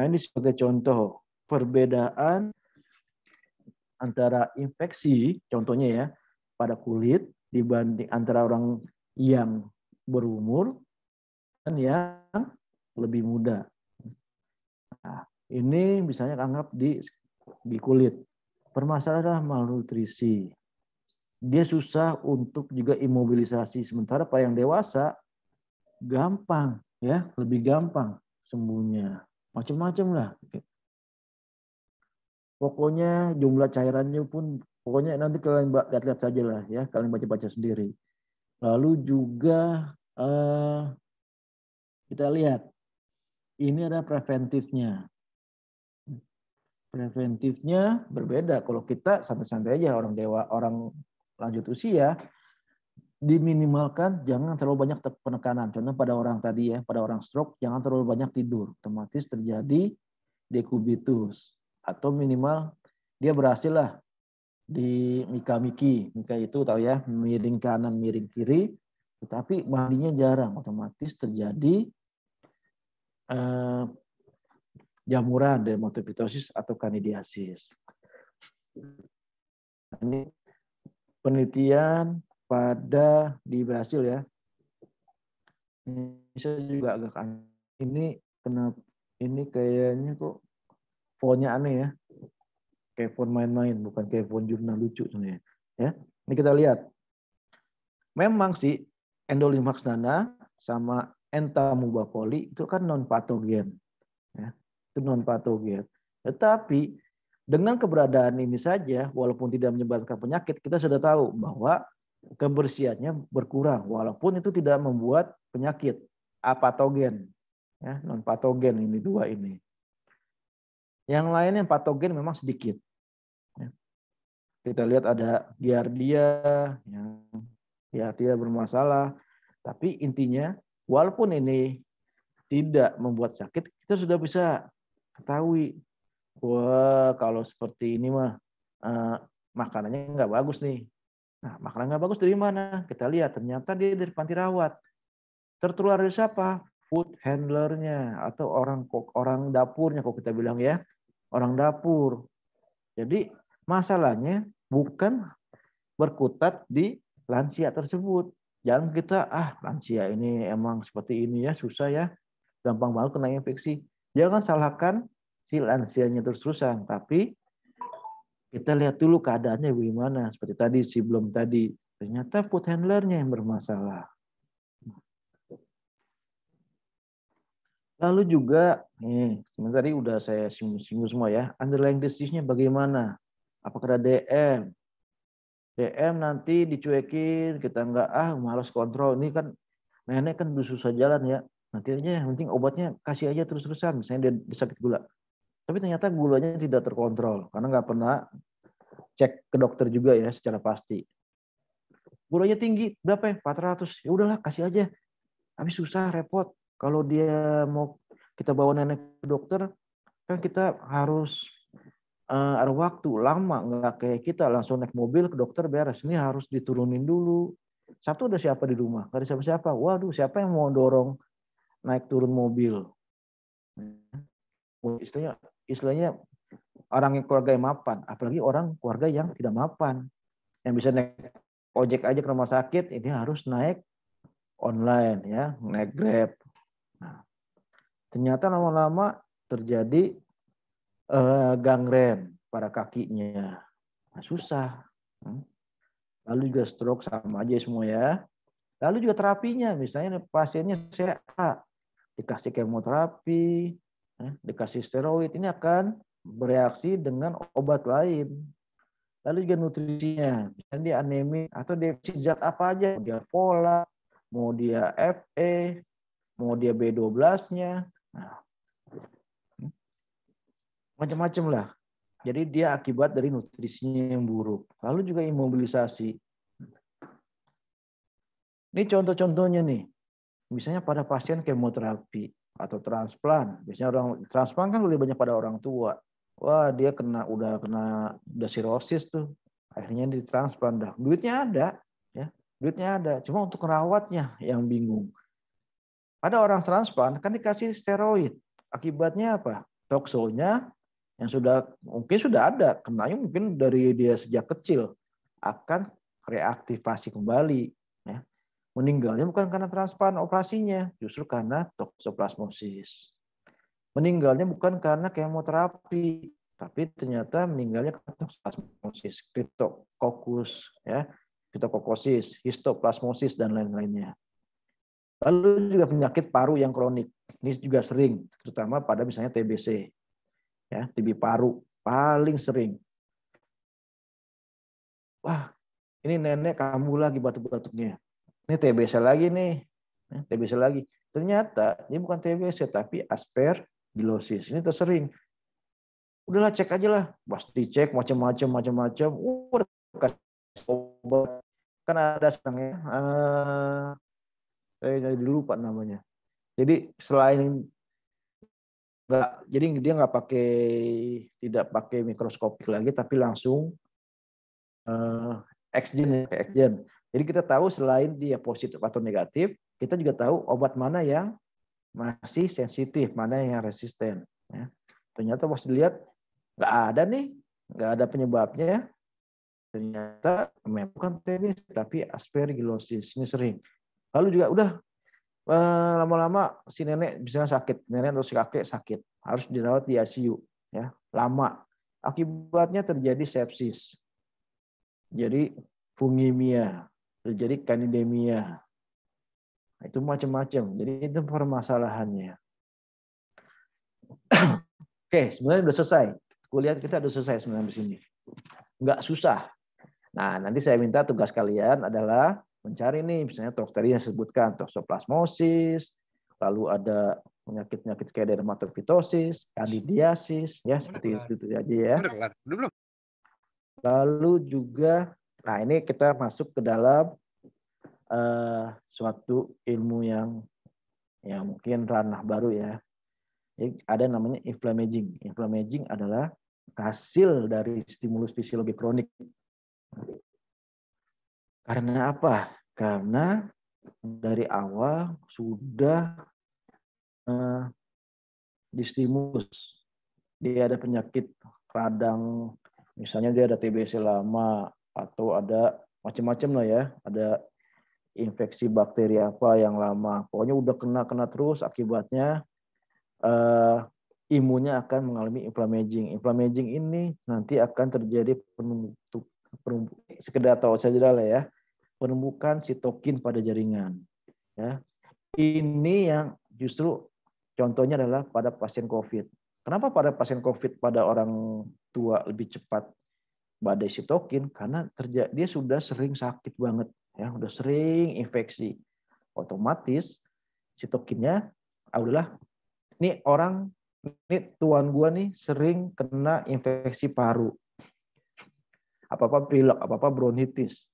Nah, ini sebagai contoh perbedaan antara infeksi, contohnya ya, pada kulit dibanding antara orang yang berumur dan yang lebih muda. Nah, ini misalnya anggap di di kulit. Permasalahan malnutrisi. Dia susah untuk juga imobilisasi. Sementara pada yang dewasa gampang ya, lebih gampang sembuhnya macam-macam lah. Pokoknya jumlah cairannya pun pokoknya nanti kalian lihat-lihat saja lah ya, kalian baca-baca sendiri. Lalu juga uh, kita lihat ini ada preventifnya. Preventifnya berbeda. Kalau kita santai-santai aja orang dewa, orang lanjut usia, diminimalkan jangan terlalu banyak penekanan. Contoh pada orang tadi ya, pada orang stroke jangan terlalu banyak tidur, otomatis terjadi dekubitus atau minimal dia berhasil lah di mika miki. Mika itu tahu ya, miring kanan, miring kiri, tetapi mandinya jarang, otomatis terjadi eh, jamuran dermatopitosis atau kanidiasis. Ini penelitian pada di Brasil ya. ini saya juga agak aneh. Ini kenapa ini kayaknya kok fontnya aneh ya. Kayak font main-main, bukan kayak font jurnal lucu sebenarnya. Ya, ini kita lihat. Memang sih endolimax nana sama entamubacoli itu kan non patogen. Ya, itu non patogen. Tetapi dengan keberadaan ini saja, walaupun tidak menyebabkan penyakit, kita sudah tahu bahwa kebersihannya berkurang walaupun itu tidak membuat penyakit apatogen ya non patogen ini dua ini yang lain yang patogen memang sedikit ya. kita lihat ada giardia yang giardia bermasalah tapi intinya walaupun ini tidak membuat sakit kita sudah bisa ketahui wah kalau seperti ini mah uh, makanannya nggak bagus nih Nah, makanan nggak bagus dari mana? Kita lihat, ternyata dia dari panti rawat. Tertular dari siapa? Food handlernya atau orang kok orang dapurnya kok kita bilang ya, orang dapur. Jadi masalahnya bukan berkutat di lansia tersebut. Jangan kita ah lansia ini emang seperti ini ya susah ya, gampang banget kena infeksi. Jangan salahkan si lansianya terus-terusan, tapi kita lihat dulu keadaannya bagaimana. Seperti tadi, si belum tadi, ternyata food handlernya yang bermasalah. Lalu juga, nih, sebentar ini udah saya singgung semua ya, underlying disease-nya bagaimana? Apakah ada DM? DM nanti dicuekin, kita nggak, ah malas kontrol. Ini kan nenek kan susah jalan ya. Nanti aja yang penting obatnya kasih aja terus-terusan. Misalnya dia, dia sakit gula. Tapi ternyata gulanya tidak terkontrol karena nggak pernah cek ke dokter juga ya secara pasti. Gulanya tinggi, berapa ya? 400. Ya udahlah, kasih aja. tapi susah, repot. Kalau dia mau kita bawa nenek ke dokter, kan kita harus uh, ada waktu lama nggak kayak kita langsung naik mobil ke dokter beres ini harus diturunin dulu Sabtu udah siapa di rumah gak ada siapa-siapa waduh siapa yang mau dorong naik turun mobil istrinya istilahnya orang yang keluarga yang mapan, apalagi orang keluarga yang tidak mapan, yang bisa naik ojek aja ke rumah sakit, ya ini harus naik online ya, naik Grab. Nah, ternyata lama-lama terjadi uh, gangren pada kakinya, nah, susah. Hmm. Lalu juga stroke sama aja semua ya. Lalu juga terapinya, misalnya pasiennya CA dikasih kemoterapi, Ya, dikasih steroid ini akan bereaksi dengan obat lain. Lalu juga nutrisinya, misalnya dia anemi atau defisit zat apa aja, mau dia folat, mau dia Fe, mau dia B12-nya, nah, macam-macam lah. Jadi dia akibat dari nutrisinya yang buruk. Lalu juga imobilisasi. Ini contoh-contohnya nih. Misalnya pada pasien kemoterapi atau transplant. Biasanya orang transplant kan lebih banyak pada orang tua. Wah, dia kena udah kena udah sirosis tuh. Akhirnya transplant dah. Duitnya ada, ya. Duitnya ada, cuma untuk merawatnya yang bingung. Ada orang transplant kan dikasih steroid. Akibatnya apa? Toksonya yang sudah mungkin sudah ada, kenanya mungkin dari dia sejak kecil akan reaktivasi kembali Meninggalnya bukan karena transplant operasinya, justru karena toksoplasmosis. Meninggalnya bukan karena kemoterapi, tapi ternyata meninggalnya karena toksoplasmosis, kriptokokus, ya, kriptokokosis, histoplasmosis dan lain-lainnya. Lalu juga penyakit paru yang kronik. Ini juga sering, terutama pada misalnya TBC. Ya, TB paru paling sering. Wah, ini nenek kamu lagi batuk-batuknya. Ini TBC lagi nih. TBC lagi. Ternyata ini bukan TBC tapi aspergillosis. Ini tersering. Udahlah cek aja lah. Pasti cek macam-macam macam-macam. Uh, obat. Kan ada senangnya. Uh, eh, saya jadi lupa namanya. Jadi selain nggak jadi dia nggak pakai tidak pakai mikroskopik lagi tapi langsung uh, eh, X-gen. Ya, jadi kita tahu selain dia positif atau negatif, kita juga tahu obat mana yang masih sensitif, mana yang resisten. Ya. Ternyata pas dilihat nggak ada nih, nggak ada penyebabnya. Ternyata memang bukan TBC tapi aspergillosis ini sering. Lalu juga udah eh, lama-lama si nenek bisa sakit, nenek atau si kakek sakit, harus dirawat di ICU ya, lama. Akibatnya terjadi sepsis. Jadi fungimia terjadi kanidemia. Nah, itu macam-macam. Jadi itu permasalahannya. Oke, sebenarnya sudah selesai. Kuliah kita sudah selesai sebenarnya di sini. Enggak susah. Nah, nanti saya minta tugas kalian adalah mencari nih, misalnya dokter yang sebutkan toksoplasmosis, lalu ada penyakit-penyakit kayak dermatofitosis, kandidiasis, ya seperti itu, itu aja ya. Lalu juga Nah, ini kita masuk ke dalam uh, suatu ilmu yang ya mungkin ranah baru ya. Jadi ada namanya inflammaging. Inflammaging adalah hasil dari stimulus fisiologi kronik. Karena apa? Karena dari awal sudah uh, distimulus. Dia ada penyakit radang, misalnya dia ada TBC lama, atau ada macam-macam lah ya, ada infeksi bakteri apa yang lama. Pokoknya udah kena kena terus akibatnya uh, imunnya akan mengalami inflammaging. Inflammaging ini nanti akan terjadi penumpuk sekedar tahu saja lah ya penumpukan sitokin pada jaringan ya ini yang justru contohnya adalah pada pasien covid kenapa pada pasien covid pada orang tua lebih cepat badai sitokin karena terjadi dia sudah sering sakit banget ya udah sering infeksi otomatis sitokinnya adalah ah, ini orang ini tuan gua nih sering kena infeksi paru apa apa pilek apa apa bronkitis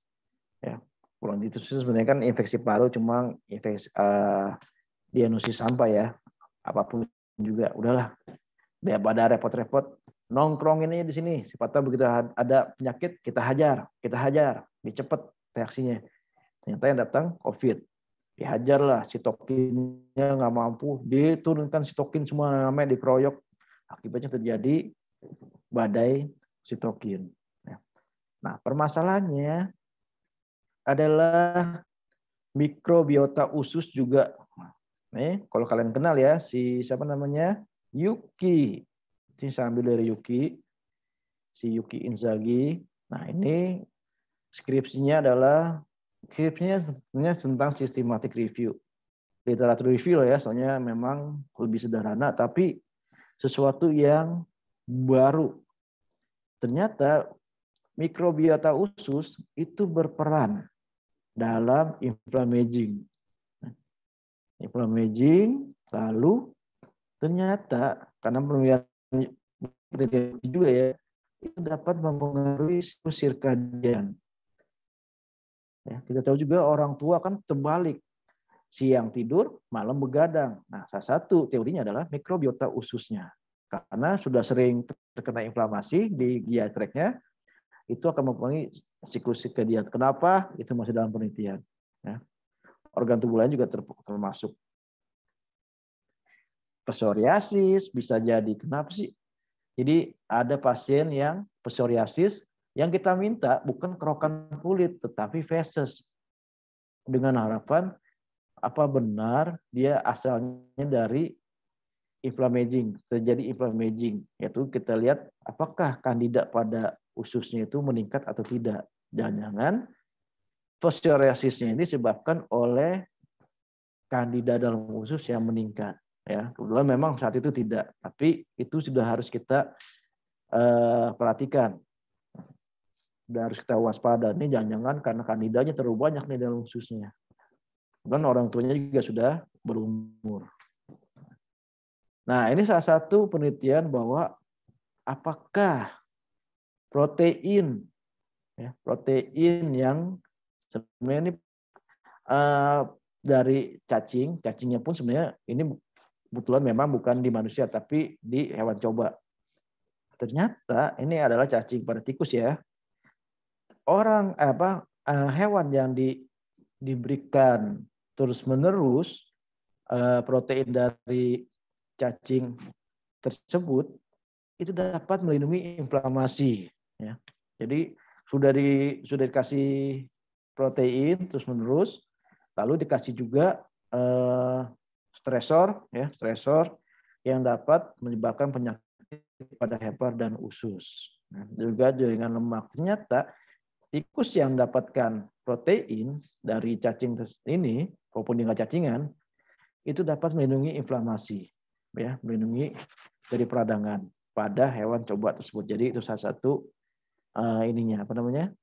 ya bronkitis itu sebenarnya kan infeksi paru cuma infeksi uh, diagnosis sampah ya apapun juga udahlah daripada repot-repot nongkrong ini di sini. Sifatnya begitu ada penyakit, kita hajar, kita hajar. lebih cepat reaksinya. Ternyata yang datang COVID. Dihajar lah, sitokinnya nggak mampu. Diturunkan sitokin semua namanya dikeroyok. Akibatnya terjadi badai sitokin. Ya. Nah, permasalahannya adalah mikrobiota usus juga. Nah, Nih, kalau kalian kenal ya, si siapa namanya? Yuki. Ini saya ambil dari Yuki, si Yuki Inzaghi. Nah ini skripsinya adalah skripsinya sebenarnya tentang systematic review. Literatur review ya, soalnya memang lebih sederhana, tapi sesuatu yang baru. Ternyata mikrobiota usus itu berperan dalam inflammaging. Nah, inflammaging, lalu ternyata karena pemeliharaan juga ya itu dapat mempengaruhi siklus sirkadian. Ya, kita tahu juga orang tua kan terbalik siang tidur malam begadang. Nah salah satu teorinya adalah mikrobiota ususnya karena sudah sering terkena inflamasi di giatreknya itu akan mempengaruhi siklus sirkadian. Kenapa? Itu masih dalam penelitian. Ya. Organ tubuh lain juga termasuk psoriasis, bisa jadi kenapa sih? Jadi ada pasien yang psoriasis yang kita minta bukan kerokan kulit tetapi feses dengan harapan apa benar dia asalnya dari inflammaging terjadi inflammaging yaitu kita lihat apakah kandidat pada ususnya itu meningkat atau tidak jangan-jangan psoriasisnya ini disebabkan oleh kandida dalam usus yang meningkat Ya, kebetulan memang saat itu tidak, tapi itu sudah harus kita uh, perhatikan. Sudah harus kita waspada. Ini jangan-jangan karena kandidanya terlalu banyak nih dalam khususnya. Dan orang tuanya juga sudah berumur. Nah, ini salah satu penelitian bahwa apakah protein ya, protein yang sebenarnya ini uh, dari cacing, cacingnya pun sebenarnya ini kebetulan memang bukan di manusia tapi di hewan coba. Ternyata ini adalah cacing pada tikus ya. Orang eh, apa eh, hewan yang di, diberikan terus menerus eh, protein dari cacing tersebut itu dapat melindungi inflamasi ya. Jadi sudah di sudah dikasih protein terus menerus lalu dikasih juga eh, stresor ya stresor yang dapat menyebabkan penyakit pada hepar dan usus. Nah, juga jaringan lemak ternyata tikus yang mendapatkan protein dari cacing ini maupun dengan cacingan itu dapat melindungi inflamasi ya melindungi dari peradangan pada hewan coba tersebut. Jadi itu salah satu uh, ininya apa namanya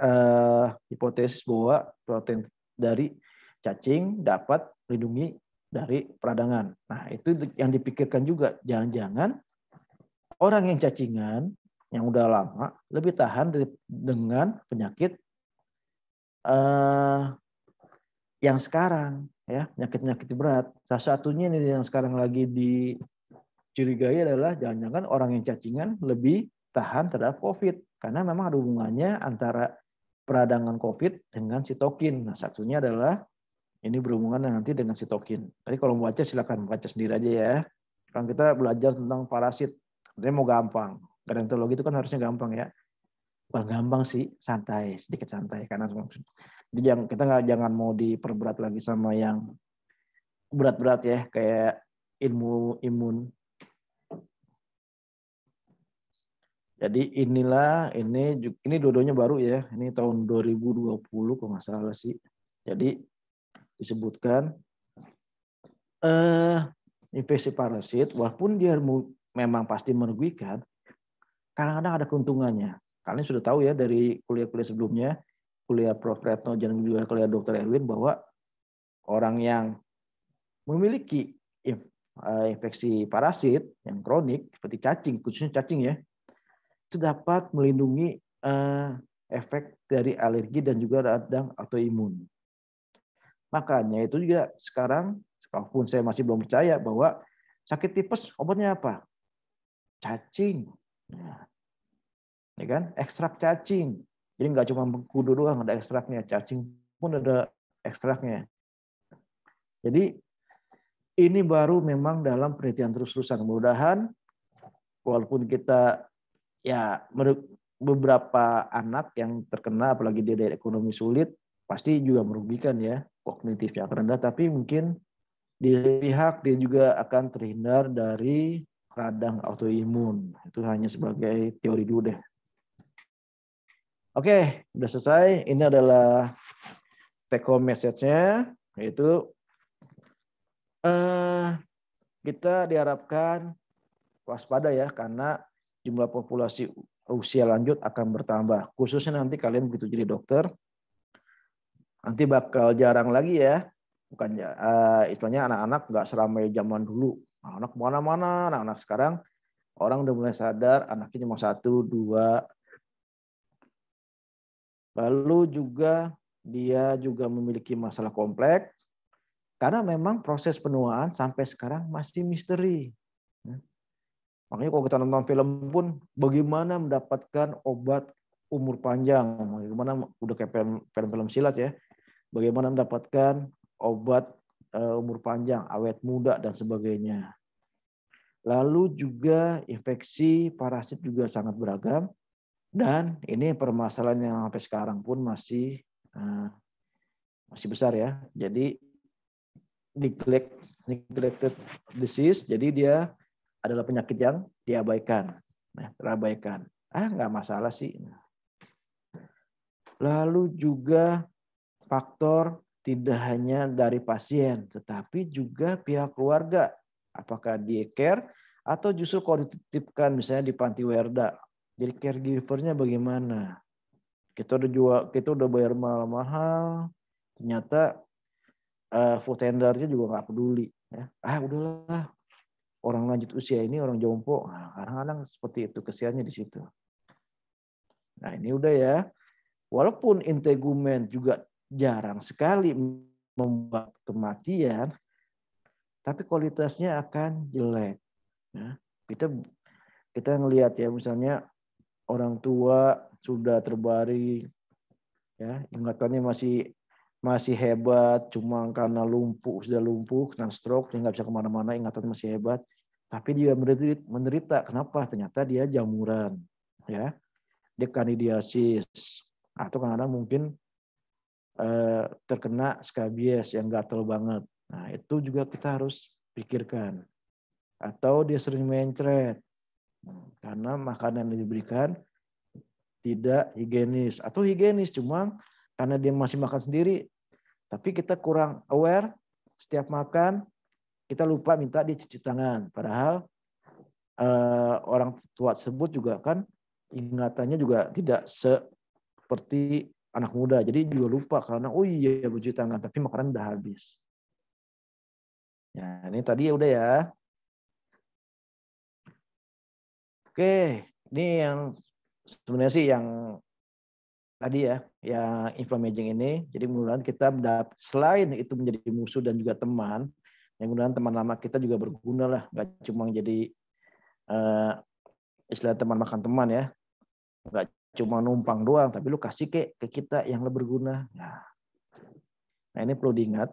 uh, hipotesis bahwa protein dari cacing dapat melindungi dari peradangan. Nah, itu yang dipikirkan juga. Jangan-jangan orang yang cacingan, yang udah lama, lebih tahan dari, dengan penyakit uh, yang sekarang. ya Penyakit-penyakit berat. Salah satunya ini yang sekarang lagi dicurigai adalah jangan-jangan orang yang cacingan lebih tahan terhadap COVID. Karena memang ada hubungannya antara peradangan COVID dengan sitokin. Nah, satunya adalah ini berhubungan nanti dengan sitokin. Tadi kalau mau baca silakan baca sendiri aja ya. Kan kita belajar tentang parasit. Sebenarnya mau gampang. Gerontologi itu kan harusnya gampang ya. Bukan gampang sih, santai, sedikit santai karena jadi jangan kita nggak jangan mau diperberat lagi sama yang berat-berat ya kayak ilmu imun. Jadi inilah ini ini dua baru ya. Ini tahun 2020 kalau nggak salah sih. Jadi disebutkan eh, infeksi eh, parasit walaupun dia memang pasti merugikan, kadang-kadang ada keuntungannya. Kalian sudah tahu ya dari kuliah-kuliah sebelumnya, kuliah Prof. Retno dan juga kuliah Dr. Erwin bahwa orang yang memiliki eh, infeksi parasit yang kronik seperti cacing, khususnya cacing ya, itu dapat melindungi eh, efek dari alergi dan juga radang autoimun. Makanya itu juga sekarang, sekalipun saya masih belum percaya bahwa sakit tipes obatnya apa? Cacing. Nah, ya kan? Ekstrak cacing. Jadi nggak cuma mengkudu doang ada ekstraknya, cacing pun ada ekstraknya. Jadi ini baru memang dalam penelitian terus-terusan. Mudah-mudahan walaupun kita ya beberapa anak yang terkena apalagi di daerah ekonomi sulit pasti juga merugikan ya kognitifnya akan rendah, tapi mungkin di pihak dia juga akan terhindar dari radang autoimun. Itu hanya sebagai teori dulu deh. Oke, udah selesai. Ini adalah take home message-nya, yaitu uh, kita diharapkan waspada ya, karena jumlah populasi usia lanjut akan bertambah. Khususnya nanti kalian begitu jadi dokter, Nanti bakal jarang lagi ya. Bukan uh, istilahnya anak-anak nggak seramai zaman dulu. Anak mana-mana, anak-anak sekarang orang udah mulai sadar anaknya cuma satu, dua. Lalu juga dia juga memiliki masalah kompleks karena memang proses penuaan sampai sekarang masih misteri. Makanya kalau kita nonton film pun bagaimana mendapatkan obat umur panjang, bagaimana udah kayak film-film silat ya, bagaimana mendapatkan obat eh, umur panjang, awet muda dan sebagainya. Lalu juga infeksi parasit juga sangat beragam dan ini permasalahan yang sampai sekarang pun masih eh, masih besar ya. Jadi neglect neglected disease, jadi dia adalah penyakit yang diabaikan, nah, terabaikan. Ah nggak masalah sih. Lalu juga faktor tidak hanya dari pasien, tetapi juga pihak keluarga. Apakah dia care atau justru kalau dititipkan misalnya di panti werda. Jadi caregivernya bagaimana? Kita udah jual, kita udah bayar mahal-mahal, ternyata uh, food tendernya juga nggak peduli. Ya. Ah udahlah, orang lanjut usia ini orang jompo. kadang nah, kadang-kadang seperti itu kesiannya di situ. Nah ini udah ya. Walaupun integumen juga jarang sekali membuat kematian, tapi kualitasnya akan jelek. Ya, kita kita ngelihat ya misalnya orang tua sudah terbaring, ya ingatannya masih masih hebat, cuma karena lumpuh sudah lumpuh, kena stroke, dia nggak bisa kemana-mana, ingatannya masih hebat, tapi dia menderita. Kenapa? Ternyata dia jamuran, ya, dia atau kadang-kadang mungkin Eh, terkena skabies yang gatel banget. Nah, itu juga kita harus pikirkan. Atau dia sering mencret hmm, karena makanan yang diberikan tidak higienis atau higienis cuma karena dia masih makan sendiri tapi kita kurang aware setiap makan kita lupa minta dia cuci tangan padahal eh, orang tua tersebut juga kan ingatannya juga tidak seperti anak muda. Jadi juga lupa karena oh iya cuci tangan tapi makanan udah habis. Ya, ini tadi ya udah ya. Oke, ini yang sebenarnya sih yang tadi ya, yang inflammaging ini. Jadi mudah kita kita selain itu menjadi musuh dan juga teman, yang mudah teman lama kita juga berguna lah, nggak cuma jadi uh, istilah teman makan teman ya, nggak cuma numpang doang, tapi lu kasih ke, ke kita yang lebih berguna. Nah, nah ini perlu diingat.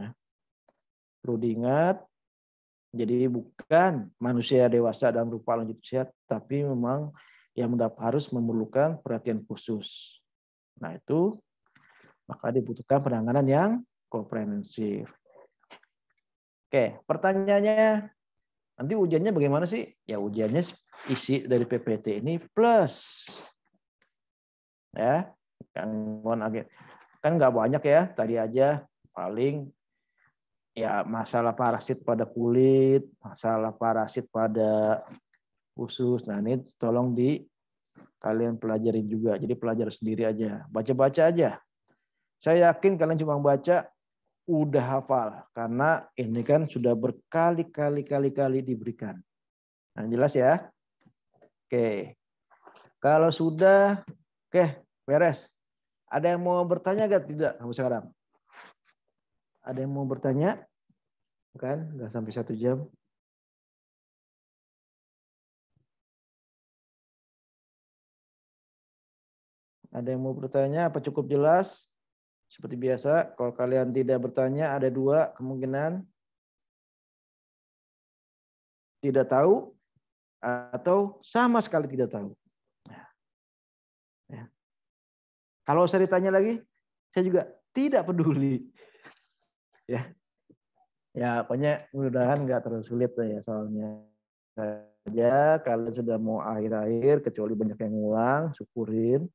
Nah, perlu diingat. Jadi bukan manusia dewasa dalam rupa lanjut usia, tapi memang yang harus memerlukan perhatian khusus. Nah itu maka dibutuhkan penanganan yang komprehensif. Oke, pertanyaannya nanti ujiannya bagaimana sih? Ya ujiannya isi dari PPT ini plus ya gangguan agen kan nggak banyak ya tadi aja paling ya masalah parasit pada kulit masalah parasit pada usus nah ini tolong di kalian pelajari juga jadi pelajar sendiri aja baca-baca aja saya yakin kalian cuma baca udah hafal karena ini kan sudah berkali-kali kali-kali diberikan. Nah, jelas ya. Oke. Kalau sudah, oke, beres. Ada yang mau bertanya gak tidak kamu sekarang? Ada yang mau bertanya? Bukan, nggak sampai satu jam. Ada yang mau bertanya? Apa cukup jelas? Seperti biasa, kalau kalian tidak bertanya, ada dua kemungkinan. Tidak tahu atau sama sekali tidak tahu. Ya. ya. Kalau saya ditanya lagi, saya juga tidak peduli. ya, ya pokoknya mudah-mudahan nggak terlalu sulit ya soalnya saja kalian sudah mau akhir-akhir kecuali banyak yang ngulang syukurin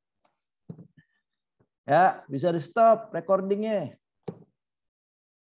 ya bisa di stop recordingnya